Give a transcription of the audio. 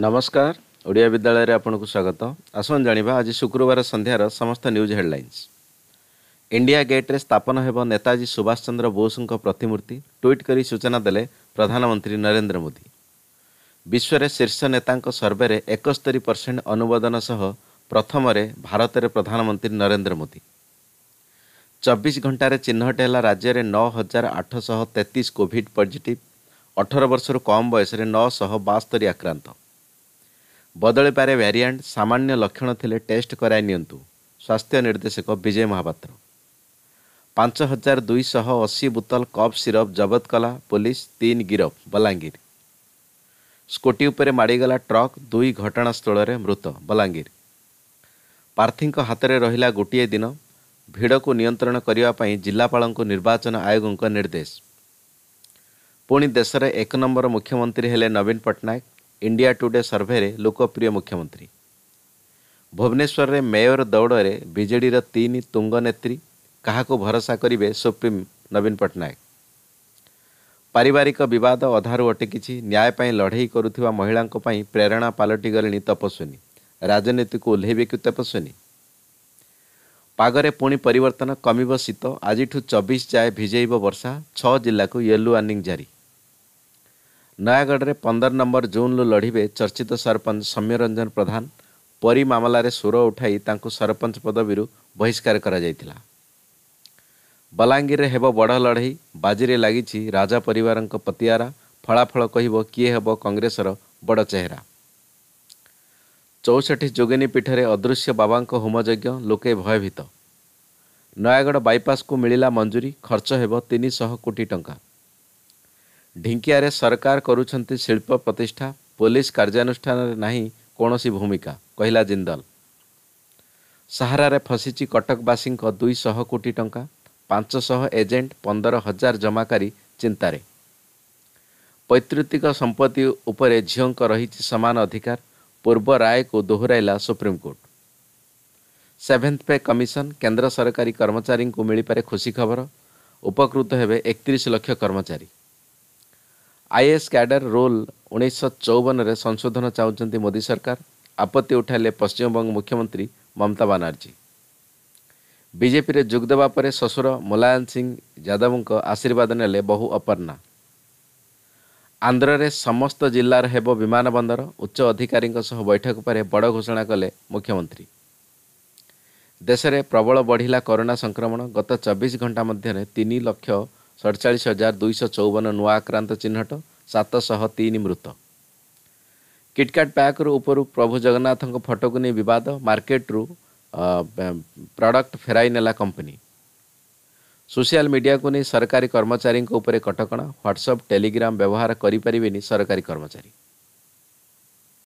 ନମସ୍କାର ଓଡ଼ିଆ ବିଦ୍ୟାଳୟରେ ଆପଣଙ୍କୁ ସ୍ୱାଗତ ଆସନ୍ତୁ ଜାଣିବା ଆଜି ଶୁକ୍ରବାର ସନ୍ଧ୍ୟାର ସମସ୍ତ ନ୍ୟୁଜ୍ ହେଡ଼ଲାଇନ୍ସ ଇଣ୍ଡିଆ ଗେଟ୍ରେ ସ୍ଥାପନ ହେବ ନେତାଜୀ ସୁଭାଷ ଚନ୍ଦ୍ର ବୋଷଙ୍କ ପ୍ରତିମୂର୍ତ୍ତି ଟ୍ୱିଟ୍ କରି ସୂଚନା ଦେଲେ ପ୍ରଧାନମନ୍ତ୍ରୀ ନରେନ୍ଦ୍ର ମୋଦି ବିଶ୍ୱରେ ଶୀର୍ଷ ନେତାଙ୍କ ସର୍ଭେରେ ଏକସ୍ତରି ପରସେଣ୍ଟ ଅନୁମୋଦନ ସହ ପ୍ରଥମରେ ଭାରତରେ ପ୍ରଧାନମନ୍ତ୍ରୀ ନରେନ୍ଦ୍ର ମୋଦି ଚବିଶ ଘଣ୍ଟାରେ ଚିହ୍ନଟ ହେଲା ରାଜ୍ୟରେ ନଅ ହଜାର ଆଠଶହ ତେତିଶ କୋଭିଡ୍ ପଜିଟିଭ୍ ଅଠର ବର୍ଷରୁ କମ୍ ବୟସରେ ନଅଶହ ବାସ୍ତରି ଆକ୍ରାନ୍ତ ବଦଳିପାରେ ଭ୍ୟାରିଆଣ୍ଟ ସାମାନ୍ୟ ଲକ୍ଷଣ ଥିଲେ ଟେଷ୍ଟ କରାଇ ନିଅନ୍ତୁ ସ୍ୱାସ୍ଥ୍ୟ ନିର୍ଦ୍ଦେଶକ ବିଜୟ ମହାପାତ୍ର ପାଞ୍ଚ ହଜାର ଦୁଇଶହ ଅଶୀ ବୋତଲ କପ୍ ସିରପ୍ ଜବତ କଲା ପୋଲିସ ତିନି ଗିରଫ ବଲାଙ୍ଗୀର ସ୍କୁଟି ଉପରେ ମାଡ଼ିଗଲା ଟ୍ରକ୍ ଦୁଇ ଘଟଣାସ୍ଥଳରେ ମୃତ ବଲାଙ୍ଗୀର ପ୍ରାର୍ଥୀଙ୍କ ହାତରେ ରହିଲା ଗୋଟିଏ ଦିନ ଭିଡ଼କୁ ନିୟନ୍ତ୍ରଣ କରିବା ପାଇଁ ଜିଲ୍ଲାପାଳଙ୍କୁ ନିର୍ବାଚନ ଆୟୋଗଙ୍କ ନିର୍ଦ୍ଦେଶ ପୁଣି ଦେଶରେ ଏକ ନମ୍ବର ମୁଖ୍ୟମନ୍ତ୍ରୀ ହେଲେ ନବୀନ ପଟ୍ଟନାୟକ ଇଣ୍ଡିଆ ଟୁଡେ ସର୍ଭେରେ ଲୋକପ୍ରିୟ ମୁଖ୍ୟମନ୍ତ୍ରୀ ଭୁବନେଶ୍ୱରରେ ମେୟର ଦୌଡ଼ରେ ବିଜେଡ଼ିର ତିନି ତୁଙ୍ଗ ନେତ୍ରୀ କାହାକୁ ଭରସା କରିବେ ସୁପ୍ରିମ୍ ନବୀନ ପଟ୍ଟନାୟକ ପାରିବାରିକ ବିବାଦ ଅଧାରୁ ଅଟକିଛି ନ୍ୟାୟ ପାଇଁ ଲଢ଼େଇ କରୁଥିବା ମହିଳାଙ୍କ ପାଇଁ ପ୍ରେରଣା ପାଲଟିଗଲେଣି ତପସ୍ୱିନୀ ରାଜନୀତିକୁ ଓହ୍ଲାଇବେ କି ତପସ୍ୱିନୀ ପାଗରେ ପୁଣି ପରିବର୍ତ୍ତନ କମିବ ଶୀତ ଆଜିଠୁ ଚବିଶ ଯାଏ ଭିଜେଇବ ବର୍ଷା ଛଅ ଜିଲ୍ଲାକୁ ୟେଲୋ ୱାର୍ଣ୍ଣିଂ ଜାରି ନୟାଗଡ଼ରେ ପନ୍ଦର ନମ୍ବର ଜୁନ୍ରୁ ଲଢ଼ିବେ ଚର୍ଚ୍ଚିତ ସରପଞ୍ଚ ସୌମ୍ୟରଞ୍ଜନ ପ୍ରଧାନ ପରି ମାମଲାରେ ସ୍ୱର ଉଠାଇ ତାଙ୍କୁ ସରପଞ୍ଚ ପଦବୀରୁ ବହିଷ୍କାର କରାଯାଇଥିଲା ବଲାଙ୍ଗୀରରେ ହେବ ବଡ଼ ଲଢ଼େଇ ବାଜିରେ ଲାଗିଛି ରାଜା ପରିବାରଙ୍କ ପତିଆରା ଫଳାଫଳ କହିବ କିଏ ହେବ କଂଗ୍ରେସର ବଡ଼ ଚେହେରା ଚଉଷଠି ଯୋଗିନୀ ପୀଠରେ ଅଦୃଶ୍ୟ ବାବାଙ୍କ ହୋମଯଜ୍ଞ ଲୋକେ ଭୟଭୀତ ନୟାଗଡ଼ ବାଇପାସ୍କୁ ମିଳିଲା ମଞ୍ଜୁରୀ ଖର୍ଚ୍ଚ ହେବ ତିନିଶହ କୋଟି ଟଙ୍କା ଢିଙ୍କିଆରେ ସରକାର କରୁଛନ୍ତି ଶିଳ୍ପ ପ୍ରତିଷ୍ଠା ପୋଲିସ କାର୍ଯ୍ୟାନୁଷ୍ଠାନରେ ନାହିଁ କୌଣସି ଭୂମିକା କହିଲା ଜିନ୍ଦଲ ସାହାରାରେ ଫସିଛି କଟକବାସୀଙ୍କ ଦୁଇଶହ କୋଟି ଟଙ୍କା ପାଞ୍ଚଶହ ଏଜେଣ୍ଟ ପନ୍ଦର ହଜାର ଜମାକାରୀ ଚିନ୍ତାରେ ପୈତୃତିକ ସମ୍ପତ୍ତି ଉପରେ ଝିଅଙ୍କ ରହିଛି ସମାନ ଅଧିକାର ପୂର୍ବ ରାୟକୁ ଦୋହରାଇଲା ସୁପ୍ରିମକୋର୍ଟ ସେଭେନ୍ଥ ପେ କମିଶନ କେନ୍ଦ୍ର ସରକାରୀ କର୍ମଚାରୀଙ୍କୁ ମିଳିପାରେ ଖୁସି ଖବର ଉପକୃତ ହେବେ ଏକତିରିଶ ଲକ୍ଷ କର୍ମଚାରୀ ଆଇଏସ୍ କ୍ୟାଡର ରୋଲ୍ ଉଣେଇଶହ ଚଉବନରେ ସଂଶୋଧନ ଚାହୁଁଛନ୍ତି ମୋଦି ସରକାର ଆପତ୍ତି ଉଠାଇଲେ ପଶ୍ଚିମବଙ୍ଗ ମୁଖ୍ୟମନ୍ତ୍ରୀ ମମତା ବାନାର୍ଜୀ ବିଜେପିରେ ଯୋଗ ଦେବା ପରେ ଶ୍ୱଶୁର ମୁଲାୟମ ସିଂ ଯାଦବଙ୍କ ଆଶୀର୍ବାଦ ନେଲେ ବହୁ ଅପର୍ଣ୍ଣା ଆନ୍ଧ୍ରରେ ସମସ୍ତ ଜିଲ୍ଲାର ହେବ ବିମାନ ବନ୍ଦର ଉଚ୍ଚ ଅଧିକାରୀଙ୍କ ସହ ବୈଠକ ପରେ ବଡ଼ ଘୋଷଣା କଲେ ମୁଖ୍ୟମନ୍ତ୍ରୀ ଦେଶରେ ପ୍ରବଳ ବଢ଼ିଲା କରୋନା ସଂକ୍ରମଣ ଗତ ଚବିଶ ଘଣ୍ଟା ମଧ୍ୟରେ ତିନି ଲକ୍ଷ ସଡ଼ଚାଳିଶ ହଜାର ଦୁଇଶହ ଚଉବନ ନୂଆ ଆକ୍ରାନ୍ତ ଚିହ୍ନଟ ସାତଶହ ତିନି ମୃତ କିଟକାଟ୍ ପ୍ୟାକ୍ରୁ ଉପରୁ ପ୍ରଭୁ ଜଗନ୍ନାଥଙ୍କ ଫଟୋକୁ ନେଇ ବିବାଦ ମାର୍କେଟ୍ରୁ ପ୍ରଡ଼କ୍ଟ ଫେରାଇ ନେଲା କମ୍ପାନୀ ସୋସିଆଲ ମିଡ଼ିଆକୁ ନେଇ ସରକାରୀ କର୍ମଚାରୀଙ୍କ ଉପରେ କଟକଣା ହ୍ୱାଟ୍ସଅପ୍ ଟେଲିଗ୍ରାମ୍ ବ୍ୟବହାର କରିପାରିବେନି ସରକାରୀ କର୍ମଚାରୀ